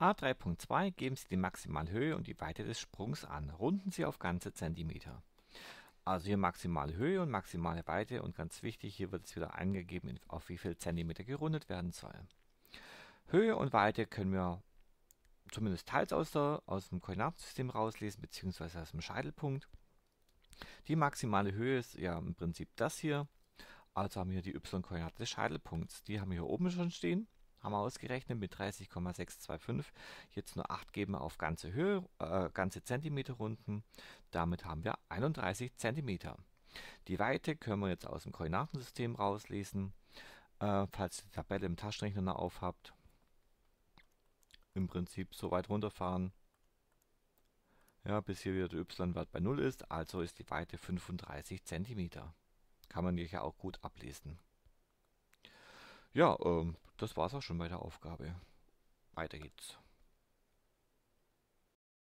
A3.2 geben Sie die Maximalhöhe und die Weite des Sprungs an, runden Sie auf ganze Zentimeter. Also hier maximale Höhe und maximale Weite und ganz wichtig, hier wird es wieder angegeben, auf wie viel Zentimeter gerundet werden soll. Höhe und Weite können wir zumindest teils aus, der, aus dem Koordinatensystem rauslesen, beziehungsweise aus dem Scheitelpunkt. Die maximale Höhe ist ja im Prinzip das hier. Also haben wir hier die y-Koordinate des Scheitelpunkts. Die haben wir hier oben schon stehen haben wir ausgerechnet mit 30,625 jetzt nur 8 geben auf ganze Höhe, äh, ganze Zentimeter runden. Damit haben wir 31 Zentimeter. Die Weite können wir jetzt aus dem Koordinatensystem rauslesen, äh, falls ihr die Tabelle im Taschenrechner noch aufhabt. Im Prinzip so weit runterfahren, ja, bis hier wieder der y-Wert bei 0 ist, also ist die Weite 35 cm. Kann man hier ja auch gut ablesen. Ja, ähm, das war's auch schon bei der Aufgabe. Weiter geht's.